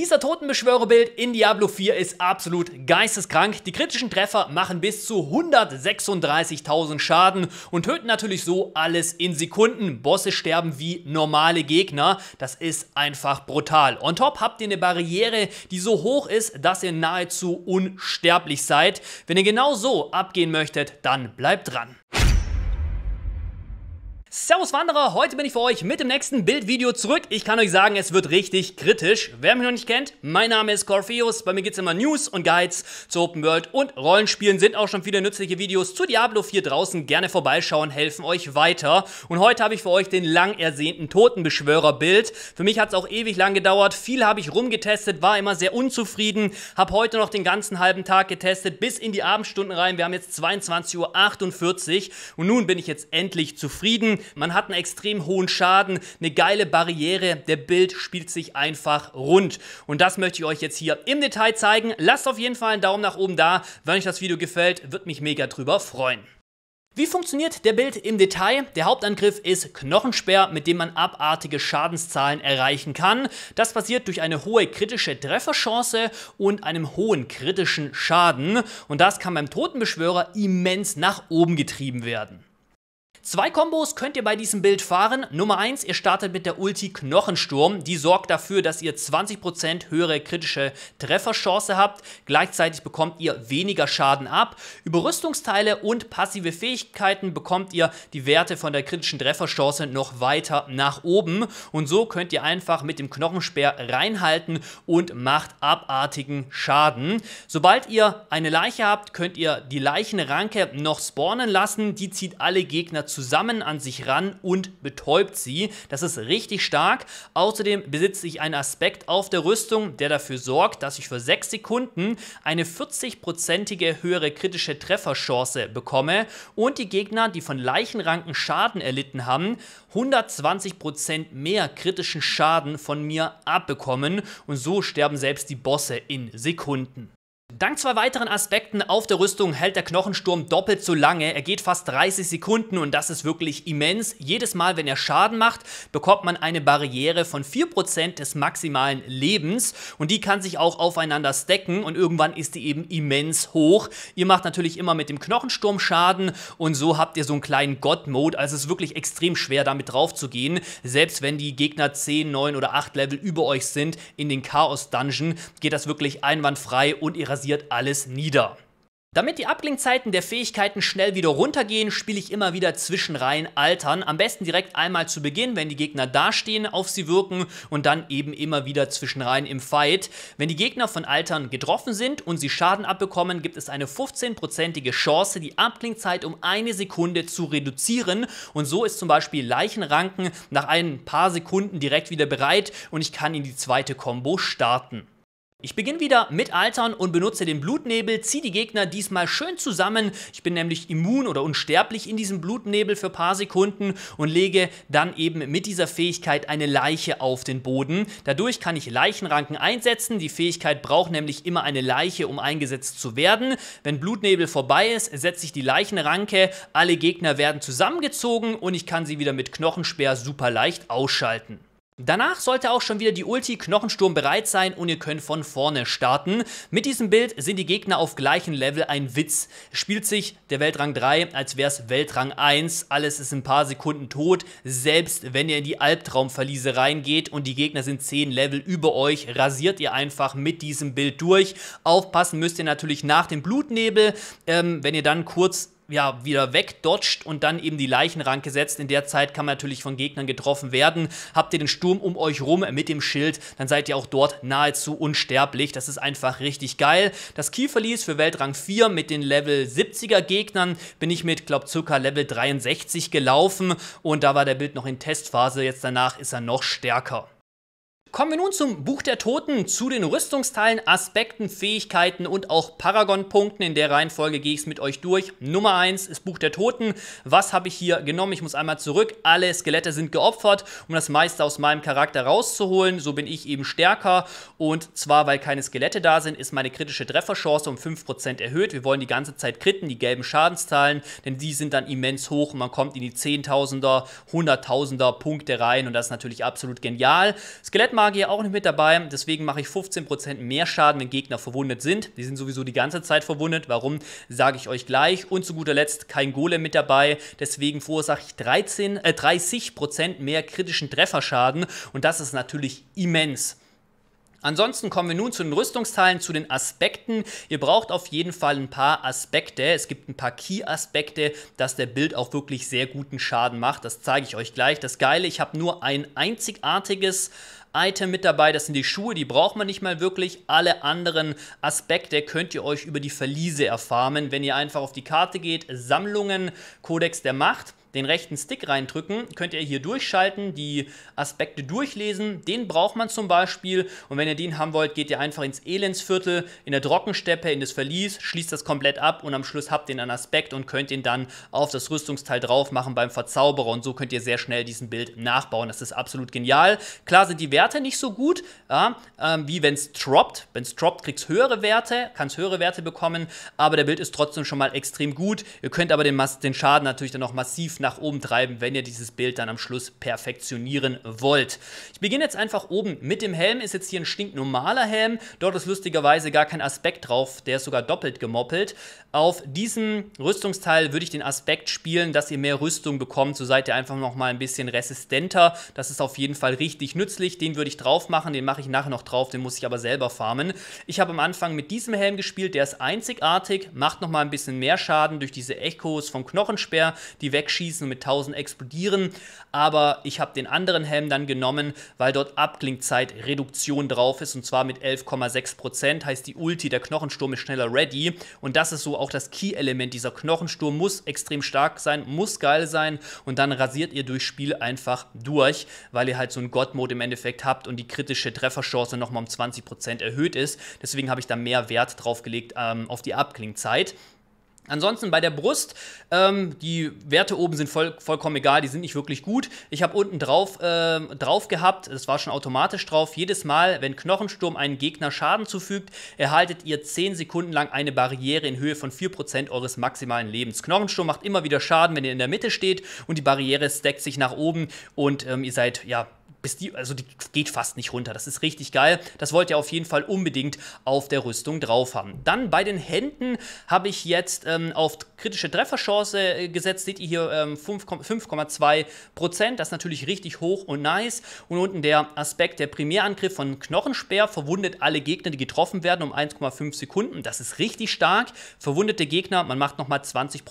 Dieser Totenbeschwörerbild in Diablo 4 ist absolut geisteskrank. Die kritischen Treffer machen bis zu 136.000 Schaden und töten natürlich so alles in Sekunden. Bosse sterben wie normale Gegner. Das ist einfach brutal. On top habt ihr eine Barriere, die so hoch ist, dass ihr nahezu unsterblich seid. Wenn ihr genau so abgehen möchtet, dann bleibt dran. Servus Wanderer, heute bin ich für euch mit dem nächsten Bildvideo zurück. Ich kann euch sagen, es wird richtig kritisch. Wer mich noch nicht kennt, mein Name ist Corpheus. Bei mir gibt es immer News und Guides zu Open World und Rollenspielen. Sind auch schon viele nützliche Videos zu Diablo 4 draußen. Gerne vorbeischauen, helfen euch weiter. Und heute habe ich für euch den lang ersehnten Totenbeschwörer-Bild. Für mich hat es auch ewig lang gedauert. Viel habe ich rumgetestet, war immer sehr unzufrieden. Habe heute noch den ganzen halben Tag getestet, bis in die Abendstunden rein. Wir haben jetzt 22.48 Uhr und nun bin ich jetzt endlich zufrieden man hat einen extrem hohen Schaden, eine geile Barriere, der Bild spielt sich einfach rund. Und das möchte ich euch jetzt hier im Detail zeigen. Lasst auf jeden Fall einen Daumen nach oben da, wenn euch das Video gefällt, würde mich mega drüber freuen. Wie funktioniert der Bild im Detail? Der Hauptangriff ist Knochensperr, mit dem man abartige Schadenszahlen erreichen kann. Das passiert durch eine hohe kritische Trefferchance und einem hohen kritischen Schaden. Und das kann beim Totenbeschwörer immens nach oben getrieben werden. Zwei Kombos könnt ihr bei diesem Bild fahren. Nummer 1, ihr startet mit der Ulti Knochensturm. Die sorgt dafür, dass ihr 20% höhere kritische Trefferchance habt. Gleichzeitig bekommt ihr weniger Schaden ab. Über Rüstungsteile und passive Fähigkeiten bekommt ihr die Werte von der kritischen Trefferchance noch weiter nach oben. Und so könnt ihr einfach mit dem Knochensperr reinhalten und macht abartigen Schaden. Sobald ihr eine Leiche habt, könnt ihr die Leichenranke noch spawnen lassen. Die zieht alle Gegner zusammen an sich ran und betäubt sie. Das ist richtig stark. Außerdem besitze ich einen Aspekt auf der Rüstung, der dafür sorgt, dass ich für 6 Sekunden eine 40-prozentige höhere kritische Trefferchance bekomme und die Gegner, die von Leichenranken Schaden erlitten haben, 120% mehr kritischen Schaden von mir abbekommen und so sterben selbst die Bosse in Sekunden. Dank zwei weiteren Aspekten auf der Rüstung hält der Knochensturm doppelt so lange. Er geht fast 30 Sekunden und das ist wirklich immens. Jedes Mal, wenn er Schaden macht, bekommt man eine Barriere von 4% des maximalen Lebens und die kann sich auch aufeinander stacken und irgendwann ist die eben immens hoch. Ihr macht natürlich immer mit dem Knochensturm Schaden und so habt ihr so einen kleinen God-Mode. Also es ist wirklich extrem schwer, damit drauf zu gehen. Selbst wenn die Gegner 10, 9 oder 8 Level über euch sind in den Chaos-Dungeon, geht das wirklich einwandfrei und ihr rasiert sortiert alles nieder. Damit die Abklingzeiten der Fähigkeiten schnell wieder runtergehen, spiele ich immer wieder Zwischenreihen altern. Am besten direkt einmal zu Beginn, wenn die Gegner dastehen, auf sie wirken und dann eben immer wieder Zwischenreihen im Fight. Wenn die Gegner von Altern getroffen sind und sie Schaden abbekommen, gibt es eine 15-prozentige Chance, die Abklingzeit um eine Sekunde zu reduzieren. Und so ist zum Beispiel Leichenranken nach ein paar Sekunden direkt wieder bereit und ich kann in die zweite Combo starten. Ich beginne wieder mit Altern und benutze den Blutnebel, ziehe die Gegner diesmal schön zusammen. Ich bin nämlich immun oder unsterblich in diesem Blutnebel für ein paar Sekunden und lege dann eben mit dieser Fähigkeit eine Leiche auf den Boden. Dadurch kann ich Leichenranken einsetzen. Die Fähigkeit braucht nämlich immer eine Leiche, um eingesetzt zu werden. Wenn Blutnebel vorbei ist, setze ich die Leichenranke. Alle Gegner werden zusammengezogen und ich kann sie wieder mit Knochensperr super leicht ausschalten. Danach sollte auch schon wieder die Ulti Knochensturm bereit sein und ihr könnt von vorne starten. Mit diesem Bild sind die Gegner auf gleichem Level ein Witz. Spielt sich der Weltrang 3, als wäre es Weltrang 1. Alles ist in ein paar Sekunden tot, selbst wenn ihr in die Albtraumverliese reingeht und die Gegner sind 10 Level über euch, rasiert ihr einfach mit diesem Bild durch. Aufpassen müsst ihr natürlich nach dem Blutnebel, ähm, wenn ihr dann kurz ja, wieder wegdodged und dann eben die Leichenranke setzt. In der Zeit kann man natürlich von Gegnern getroffen werden. Habt ihr den Sturm um euch rum mit dem Schild, dann seid ihr auch dort nahezu unsterblich. Das ist einfach richtig geil. Das key für Weltrang 4 mit den Level 70er Gegnern bin ich mit, glaub, circa Level 63 gelaufen und da war der Bild noch in Testphase. Jetzt danach ist er noch stärker. Kommen wir nun zum Buch der Toten, zu den Rüstungsteilen, Aspekten, Fähigkeiten und auch Paragon-Punkten. In der Reihenfolge gehe ich es mit euch durch. Nummer 1 ist Buch der Toten. Was habe ich hier genommen? Ich muss einmal zurück. Alle Skelette sind geopfert, um das meiste aus meinem Charakter rauszuholen. So bin ich eben stärker. Und zwar, weil keine Skelette da sind, ist meine kritische Trefferchance um 5% erhöht. Wir wollen die ganze Zeit kritten, die gelben Schadenszahlen, denn die sind dann immens hoch und man kommt in die 10.000er, 100.000er Punkte rein und das ist natürlich absolut genial. Skelett Feuermagier auch nicht mit dabei, deswegen mache ich 15% mehr Schaden, wenn Gegner verwundet sind. Die sind sowieso die ganze Zeit verwundet, warum, sage ich euch gleich. Und zu guter Letzt kein Golem mit dabei, deswegen verursache ich 13, äh, 30% mehr kritischen Trefferschaden und das ist natürlich immens. Ansonsten kommen wir nun zu den Rüstungsteilen, zu den Aspekten. Ihr braucht auf jeden Fall ein paar Aspekte. Es gibt ein paar Key-Aspekte, dass der Bild auch wirklich sehr guten Schaden macht. Das zeige ich euch gleich. Das Geile, ich habe nur ein einzigartiges Item mit dabei, das sind die Schuhe, die braucht man nicht mal wirklich. Alle anderen Aspekte könnt ihr euch über die Verliese erfahren, wenn ihr einfach auf die Karte geht, Sammlungen, Kodex der Macht den rechten Stick reindrücken, könnt ihr hier durchschalten, die Aspekte durchlesen. Den braucht man zum Beispiel und wenn ihr den haben wollt, geht ihr einfach ins Elendsviertel, in der Trockensteppe, in das Verlies, schließt das komplett ab und am Schluss habt ihr einen Aspekt und könnt ihn dann auf das Rüstungsteil drauf machen beim Verzauberer und so könnt ihr sehr schnell diesen Bild nachbauen. Das ist absolut genial. Klar sind die Werte nicht so gut, ja, ähm, wie wenn es droppt. Wenn es droppt, kriegst es höhere Werte, kannst höhere Werte bekommen, aber der Bild ist trotzdem schon mal extrem gut. Ihr könnt aber den, Mas den Schaden natürlich dann noch massiv nach oben treiben, wenn ihr dieses Bild dann am Schluss perfektionieren wollt. Ich beginne jetzt einfach oben mit dem Helm. Ist jetzt hier ein stinknormaler Helm. Dort ist lustigerweise gar kein Aspekt drauf. Der ist sogar doppelt gemoppelt. Auf diesem Rüstungsteil würde ich den Aspekt spielen, dass ihr mehr Rüstung bekommt. So seid ihr einfach nochmal ein bisschen resistenter. Das ist auf jeden Fall richtig nützlich. Den würde ich drauf machen. Den mache ich nachher noch drauf. Den muss ich aber selber farmen. Ich habe am Anfang mit diesem Helm gespielt. Der ist einzigartig. Macht nochmal ein bisschen mehr Schaden durch diese Echos vom Knochensperr, die wegschießen abschießen und mit 1000 explodieren. Aber ich habe den anderen Helm dann genommen, weil dort Abklingzeitreduktion drauf ist und zwar mit 11,6%. Heißt, die Ulti, der Knochensturm ist schneller ready. Und das ist so auch das Key-Element. Dieser Knochensturm muss extrem stark sein, muss geil sein und dann rasiert ihr durchs Spiel einfach durch, weil ihr halt so einen God-Mode im Endeffekt habt und die kritische Trefferchance nochmal um 20% erhöht ist. Deswegen habe ich da mehr Wert drauf gelegt ähm, auf die Abklingzeit. Ansonsten bei der Brust, ähm, die Werte oben sind voll, vollkommen egal, die sind nicht wirklich gut. Ich habe unten drauf, äh, drauf gehabt, es war schon automatisch drauf, jedes Mal, wenn Knochensturm einen Gegner Schaden zufügt, erhaltet ihr 10 Sekunden lang eine Barriere in Höhe von 4% eures maximalen Lebens. Knochensturm macht immer wieder Schaden, wenn ihr in der Mitte steht und die Barriere stackt sich nach oben und ähm, ihr seid, ja, bis die, also die geht fast nicht runter. Das ist richtig geil. Das wollt ihr auf jeden Fall unbedingt auf der Rüstung drauf haben. Dann bei den Händen habe ich jetzt ähm, auf kritische Trefferchance äh, gesetzt. Seht ihr hier ähm, 5,2 Das ist natürlich richtig hoch und nice. Und unten der Aspekt, der Primärangriff von Knochensperr verwundet alle Gegner, die getroffen werden, um 1,5 Sekunden. Das ist richtig stark. Verwundete Gegner, man macht nochmal 20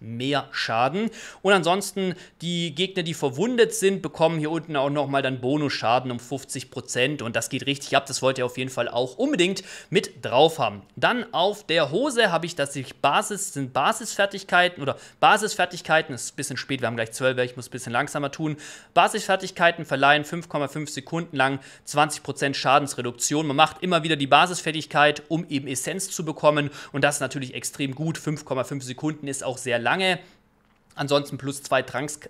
mehr Schaden. Und ansonsten die Gegner, die verwundet sind, bekommen hier unten auch nochmal dann dann Bonusschaden um 50% und das geht richtig ab. Das wollt ihr auf jeden Fall auch unbedingt mit drauf haben. Dann auf der Hose habe ich, dass ich Basis, sind Basisfertigkeiten oder Basisfertigkeiten, ist ein bisschen spät, wir haben gleich 12, ich muss ein bisschen langsamer tun. Basisfertigkeiten verleihen 5,5 Sekunden lang 20% Schadensreduktion. Man macht immer wieder die Basisfertigkeit, um eben Essenz zu bekommen und das ist natürlich extrem gut. 5,5 Sekunden ist auch sehr lange. Ansonsten plus 2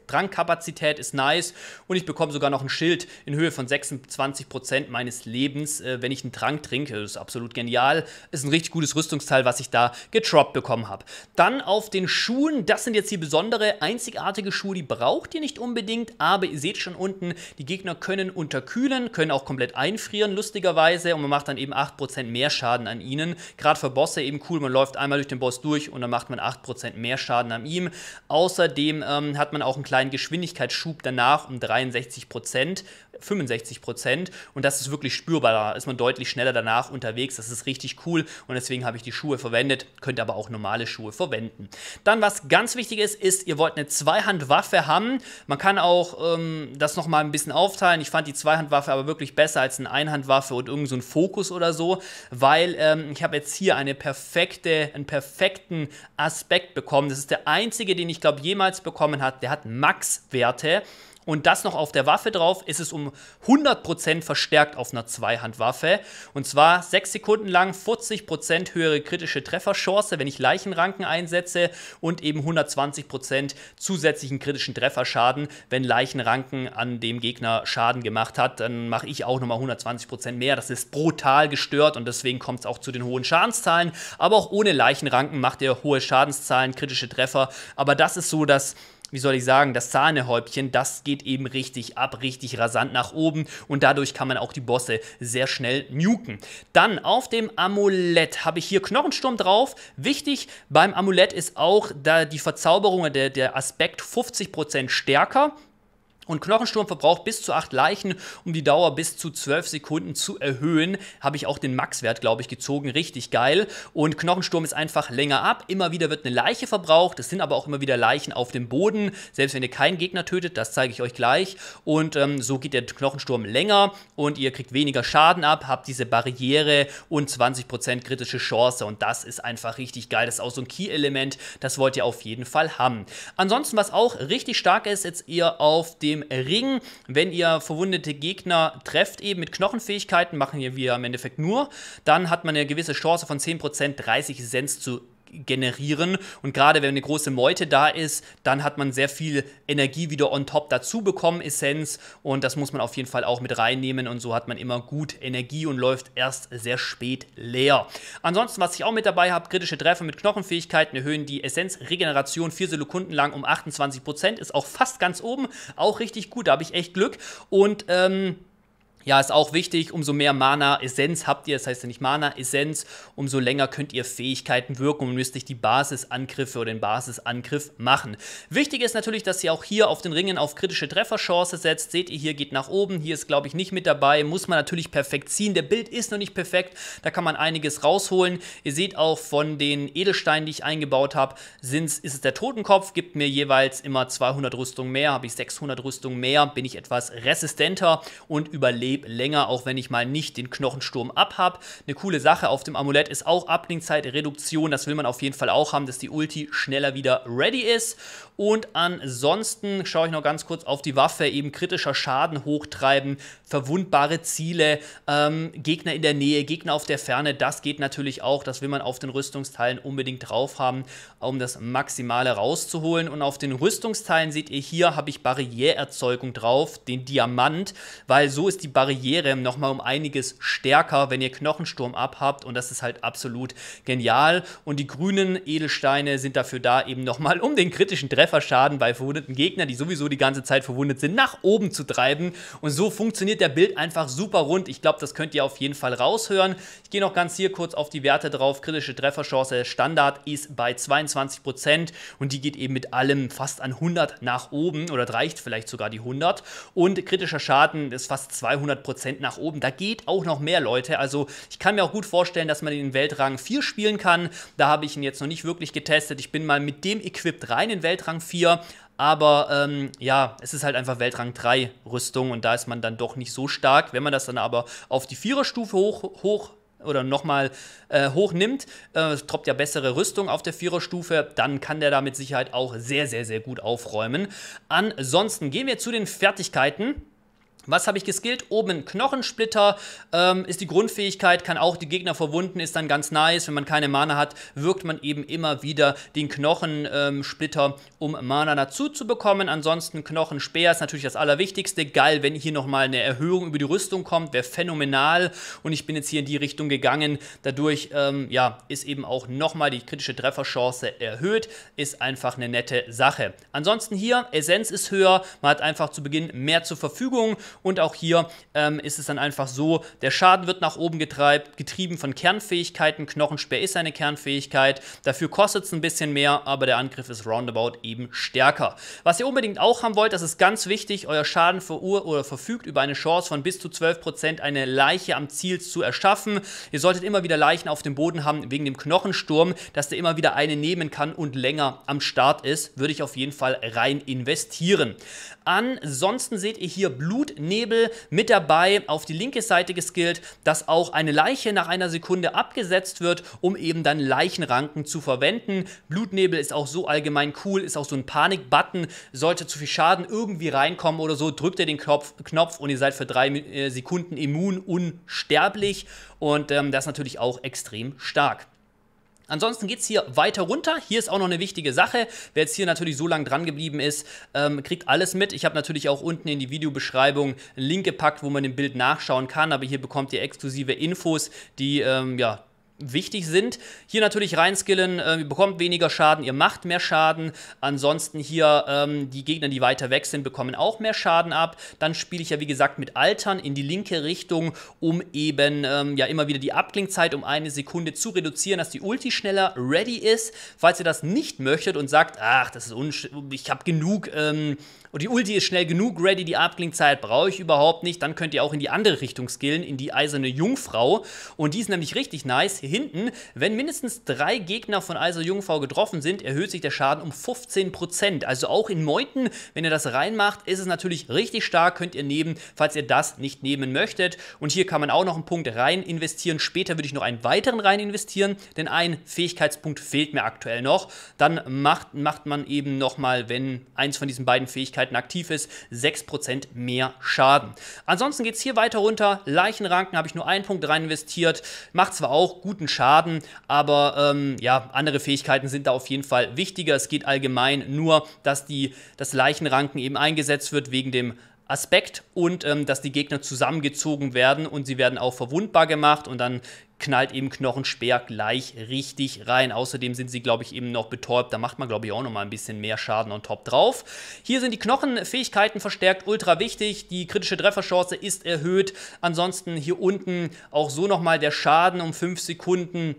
Trankkapazität ist nice und ich bekomme sogar noch ein Schild in Höhe von 26% meines Lebens, äh, wenn ich einen Trank trinke. Das ist absolut genial. Ist ein richtig gutes Rüstungsteil, was ich da getroppt bekommen habe. Dann auf den Schuhen. Das sind jetzt hier besondere, einzigartige Schuhe. Die braucht ihr nicht unbedingt, aber ihr seht schon unten, die Gegner können unterkühlen, können auch komplett einfrieren, lustigerweise. Und man macht dann eben 8% mehr Schaden an ihnen. Gerade für Bosse eben cool, man läuft einmal durch den Boss durch und dann macht man 8% mehr Schaden an ihm. Aus Außerdem ähm, hat man auch einen kleinen Geschwindigkeitsschub danach um 63 Prozent, 65 Prozent. Und das ist wirklich spürbar. Da ist man deutlich schneller danach unterwegs. Das ist richtig cool. Und deswegen habe ich die Schuhe verwendet. Könnt aber auch normale Schuhe verwenden. Dann, was ganz wichtig ist, ist, ihr wollt eine Zweihandwaffe haben. Man kann auch ähm, das nochmal ein bisschen aufteilen. Ich fand die Zweihandwaffe aber wirklich besser als eine Einhandwaffe und irgendein so ein Fokus oder so, weil ähm, ich habe jetzt hier eine perfekte, einen perfekten Aspekt bekommen. Das ist der einzige, den ich glaube, jemals bekommen hat, der hat Max-Werte und das noch auf der Waffe drauf, ist es um 100% verstärkt auf einer Zweihandwaffe. Und zwar 6 Sekunden lang 40% höhere kritische Trefferchance, wenn ich Leichenranken einsetze und eben 120% zusätzlichen kritischen Trefferschaden, wenn Leichenranken an dem Gegner Schaden gemacht hat. Dann mache ich auch nochmal 120% mehr. Das ist brutal gestört und deswegen kommt es auch zu den hohen Schadenszahlen. Aber auch ohne Leichenranken macht ihr hohe Schadenszahlen, kritische Treffer. Aber das ist so dass wie soll ich sagen, das Sahnehäubchen, das geht eben richtig ab, richtig rasant nach oben und dadurch kann man auch die Bosse sehr schnell nuken. Dann auf dem Amulett habe ich hier Knochensturm drauf. Wichtig, beim Amulett ist auch da die Verzauberung, der, der Aspekt 50% stärker. Und Knochensturm verbraucht bis zu 8 Leichen, um die Dauer bis zu 12 Sekunden zu erhöhen. Habe ich auch den Maxwert, glaube ich, gezogen. Richtig geil. Und Knochensturm ist einfach länger ab. Immer wieder wird eine Leiche verbraucht. Es sind aber auch immer wieder Leichen auf dem Boden. Selbst wenn ihr keinen Gegner tötet, das zeige ich euch gleich. Und ähm, so geht der Knochensturm länger und ihr kriegt weniger Schaden ab, habt diese Barriere und 20% kritische Chance. Und das ist einfach richtig geil. Das ist auch so ein Key-Element. Das wollt ihr auf jeden Fall haben. Ansonsten, was auch richtig stark ist, jetzt ihr auf dem Ring. Wenn ihr verwundete Gegner trefft, eben mit Knochenfähigkeiten, machen wir im Endeffekt nur, dann hat man eine gewisse Chance von 10%, 30 Cent zu generieren. Und gerade wenn eine große Meute da ist, dann hat man sehr viel Energie wieder on top dazu bekommen, Essenz. Und das muss man auf jeden Fall auch mit reinnehmen. Und so hat man immer gut Energie und läuft erst sehr spät leer. Ansonsten, was ich auch mit dabei habe, kritische Treffer mit Knochenfähigkeiten erhöhen die Essenzregeneration vier Sekunden lang um 28%. Prozent Ist auch fast ganz oben. Auch richtig gut. Da habe ich echt Glück. Und ähm, ja, ist auch wichtig, umso mehr Mana-Essenz habt ihr, das heißt ja nicht Mana-Essenz, umso länger könnt ihr Fähigkeiten wirken und müsst nicht die Basisangriffe oder den Basisangriff machen. Wichtig ist natürlich, dass ihr auch hier auf den Ringen auf kritische Trefferchance setzt. Seht ihr, hier geht nach oben, hier ist glaube ich nicht mit dabei, muss man natürlich perfekt ziehen. Der Bild ist noch nicht perfekt, da kann man einiges rausholen. Ihr seht auch von den Edelsteinen, die ich eingebaut habe, ist es der Totenkopf, gibt mir jeweils immer 200 Rüstung mehr, habe ich 600 Rüstung mehr, bin ich etwas resistenter und überlebe lebe länger, auch wenn ich mal nicht den Knochensturm abhab. Eine coole Sache auf dem Amulett ist auch Abklingzeitreduktion. Das will man auf jeden Fall auch haben, dass die Ulti schneller wieder ready ist. Und ansonsten schaue ich noch ganz kurz auf die Waffe. Eben kritischer Schaden hochtreiben, verwundbare Ziele, ähm, Gegner in der Nähe, Gegner auf der Ferne. Das geht natürlich auch. Das will man auf den Rüstungsteilen unbedingt drauf haben, um das Maximale rauszuholen. Und auf den Rüstungsteilen seht ihr hier, habe ich Barriererzeugung drauf, den Diamant, weil so ist die Barriere Barriere nochmal um einiges stärker, wenn ihr Knochensturm abhabt und das ist halt absolut genial. Und die grünen Edelsteine sind dafür da, eben nochmal um den kritischen Trefferschaden bei verwundeten Gegnern, die sowieso die ganze Zeit verwundet sind, nach oben zu treiben. Und so funktioniert der Bild einfach super rund. Ich glaube, das könnt ihr auf jeden Fall raushören. Ich gehe noch ganz hier kurz auf die Werte drauf. Kritische Trefferchance Standard ist bei 22% und die geht eben mit allem fast an 100 nach oben oder reicht vielleicht sogar die 100. Und kritischer Schaden ist fast 200 100 Prozent nach oben. Da geht auch noch mehr Leute. Also ich kann mir auch gut vorstellen, dass man in Weltrang 4 spielen kann. Da habe ich ihn jetzt noch nicht wirklich getestet. Ich bin mal mit dem equipped rein in Weltrang 4. Aber ähm, ja, es ist halt einfach Weltrang 3 Rüstung und da ist man dann doch nicht so stark. Wenn man das dann aber auf die Viererstufe hoch, hoch oder nochmal äh, hochnimmt, äh, droppt ja bessere Rüstung auf der Viererstufe, dann kann der da mit Sicherheit auch sehr, sehr, sehr gut aufräumen. Ansonsten gehen wir zu den Fertigkeiten. Was habe ich geskillt? Oben Knochensplitter ähm, ist die Grundfähigkeit, kann auch die Gegner verwunden, ist dann ganz nice. Wenn man keine Mana hat, wirkt man eben immer wieder den Knochensplitter, ähm, um Mana dazu zu bekommen. Ansonsten Knochenspeer ist natürlich das Allerwichtigste. Geil, wenn hier nochmal eine Erhöhung über die Rüstung kommt, wäre phänomenal. Und ich bin jetzt hier in die Richtung gegangen. Dadurch ähm, ja, ist eben auch nochmal die kritische Trefferchance erhöht. Ist einfach eine nette Sache. Ansonsten hier, Essenz ist höher, man hat einfach zu Beginn mehr zur Verfügung. Und auch hier ähm, ist es dann einfach so, der Schaden wird nach oben getreibt, getrieben von Kernfähigkeiten. Knochenspeer ist eine Kernfähigkeit. Dafür kostet es ein bisschen mehr, aber der Angriff ist roundabout eben stärker. Was ihr unbedingt auch haben wollt, das ist ganz wichtig, euer Schaden verur oder verfügt über eine Chance von bis zu 12% eine Leiche am Ziel zu erschaffen. Ihr solltet immer wieder Leichen auf dem Boden haben wegen dem Knochensturm, dass der immer wieder eine nehmen kann und länger am Start ist, würde ich auf jeden Fall rein investieren. Ansonsten seht ihr hier Blut Nebel mit dabei, auf die linke Seite geskillt, dass auch eine Leiche nach einer Sekunde abgesetzt wird, um eben dann Leichenranken zu verwenden. Blutnebel ist auch so allgemein cool, ist auch so ein Panik-Button. Sollte zu viel Schaden irgendwie reinkommen oder so, drückt ihr den Knopf, Knopf und ihr seid für drei äh, Sekunden immun, unsterblich. Und ähm, das ist natürlich auch extrem stark. Ansonsten geht es hier weiter runter. Hier ist auch noch eine wichtige Sache. Wer jetzt hier natürlich so lange dran geblieben ist, ähm, kriegt alles mit. Ich habe natürlich auch unten in die Videobeschreibung einen Link gepackt, wo man im Bild nachschauen kann. Aber hier bekommt ihr exklusive Infos, die ähm, ja, wichtig sind. Hier natürlich reinskillen, äh, ihr bekommt weniger Schaden, ihr macht mehr Schaden. Ansonsten hier ähm, die Gegner, die weiter weg sind, bekommen auch mehr Schaden ab. Dann spiele ich ja wie gesagt mit Altern in die linke Richtung, um eben ähm, ja immer wieder die Abklingzeit um eine Sekunde zu reduzieren, dass die Ulti schneller ready ist. Falls ihr das nicht möchtet und sagt, ach, das ist unsch ich habe genug ähm, und die Ulti ist schnell genug ready, die Abklingzeit brauche ich überhaupt nicht, dann könnt ihr auch in die andere Richtung skillen, in die eiserne Jungfrau und die ist nämlich richtig nice. Hier hinten. Wenn mindestens drei Gegner von Eiser Jungfrau getroffen sind, erhöht sich der Schaden um 15%. Also auch in Meuten, wenn ihr das reinmacht, ist es natürlich richtig stark, könnt ihr nehmen, falls ihr das nicht nehmen möchtet. Und hier kann man auch noch einen Punkt rein investieren. Später würde ich noch einen weiteren rein investieren, denn ein Fähigkeitspunkt fehlt mir aktuell noch. Dann macht, macht man eben nochmal, wenn eins von diesen beiden Fähigkeiten aktiv ist, 6% mehr Schaden. Ansonsten geht es hier weiter runter. Leichenranken habe ich nur einen Punkt rein investiert. Macht zwar auch guten guten Schaden, aber ähm, ja, andere Fähigkeiten sind da auf jeden Fall wichtiger. Es geht allgemein nur, dass die, das Leichenranken eben eingesetzt wird wegen dem Aspekt und ähm, dass die Gegner zusammengezogen werden und sie werden auch verwundbar gemacht und dann knallt eben Knochenspeer gleich richtig rein. Außerdem sind sie, glaube ich, eben noch betäubt. Da macht man, glaube ich, auch noch mal ein bisschen mehr Schaden on top drauf. Hier sind die Knochenfähigkeiten verstärkt, ultra wichtig. Die kritische Trefferchance ist erhöht. Ansonsten hier unten auch so noch mal der Schaden um 5 Sekunden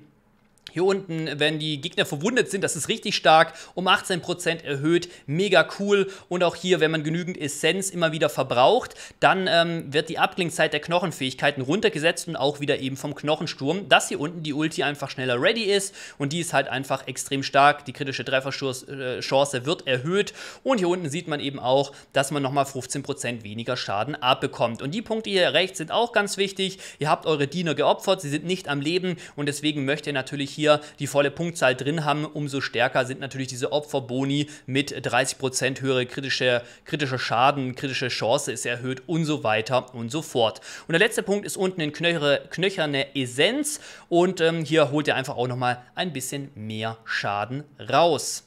hier unten, wenn die Gegner verwundet sind, das ist richtig stark, um 18% erhöht, mega cool. Und auch hier, wenn man genügend Essenz immer wieder verbraucht, dann ähm, wird die Abklingzeit der Knochenfähigkeiten runtergesetzt und auch wieder eben vom Knochensturm, dass hier unten die Ulti einfach schneller ready ist und die ist halt einfach extrem stark. Die kritische Trefferchance äh, wird erhöht und hier unten sieht man eben auch, dass man nochmal 15% weniger Schaden abbekommt. Und die Punkte hier rechts sind auch ganz wichtig. Ihr habt eure Diener geopfert, sie sind nicht am Leben und deswegen möchte ihr natürlich hier hier die volle Punktzahl drin haben, umso stärker sind natürlich diese Opferboni mit 30% höhere kritische, kritischer Schaden, kritische Chance ist erhöht und so weiter und so fort. Und der letzte Punkt ist unten in knöchere, knöcherne Essenz und ähm, hier holt ihr einfach auch nochmal ein bisschen mehr Schaden raus.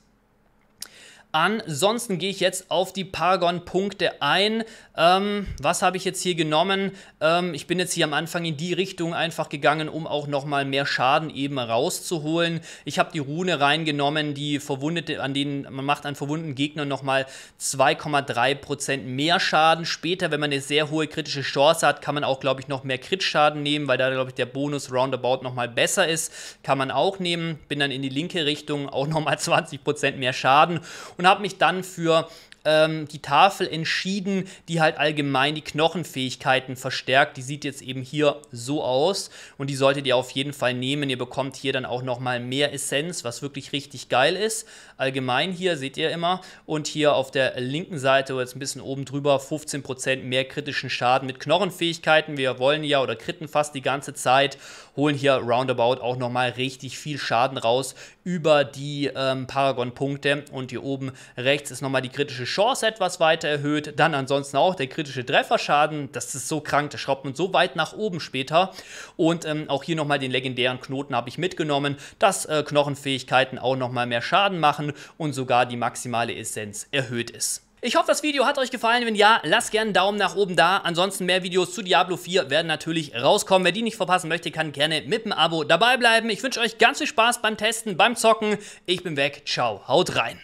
Ansonsten gehe ich jetzt auf die Paragon-Punkte ein. Ähm, was habe ich jetzt hier genommen? Ähm, ich bin jetzt hier am Anfang in die Richtung einfach gegangen, um auch nochmal mehr Schaden eben rauszuholen. Ich habe die Rune reingenommen, die Verwundete, an denen man macht an verwundeten Gegnern nochmal 2,3% mehr Schaden. Später, wenn man eine sehr hohe kritische Chance hat, kann man auch, glaube ich, noch mehr Crit-Schaden nehmen, weil da, glaube ich, der Bonus Roundabout nochmal besser ist. Kann man auch nehmen. Bin dann in die linke Richtung, auch nochmal 20% mehr Schaden. Und und habe mich dann für ähm, die Tafel entschieden, die halt allgemein die Knochenfähigkeiten verstärkt. Die sieht jetzt eben hier so aus und die solltet ihr auf jeden Fall nehmen. Ihr bekommt hier dann auch nochmal mehr Essenz, was wirklich richtig geil ist allgemein hier, seht ihr immer. Und hier auf der linken Seite, jetzt ein bisschen oben drüber, 15% mehr kritischen Schaden mit Knochenfähigkeiten. Wir wollen ja oder kritten fast die ganze Zeit, holen hier roundabout auch nochmal richtig viel Schaden raus über die ähm, Paragon-Punkte. Und hier oben rechts ist nochmal die kritische Chance etwas weiter erhöht. Dann ansonsten auch der kritische Trefferschaden. Das ist so krank, das schraubt man so weit nach oben später. Und ähm, auch hier nochmal den legendären Knoten habe ich mitgenommen, dass äh, Knochenfähigkeiten auch nochmal mehr Schaden machen machen und sogar die maximale Essenz erhöht ist. Ich hoffe, das Video hat euch gefallen. Wenn ja, lasst gerne einen Daumen nach oben da. Ansonsten mehr Videos zu Diablo 4 werden natürlich rauskommen. Wer die nicht verpassen möchte, kann gerne mit dem Abo dabei bleiben. Ich wünsche euch ganz viel Spaß beim Testen, beim Zocken. Ich bin weg. Ciao, haut rein.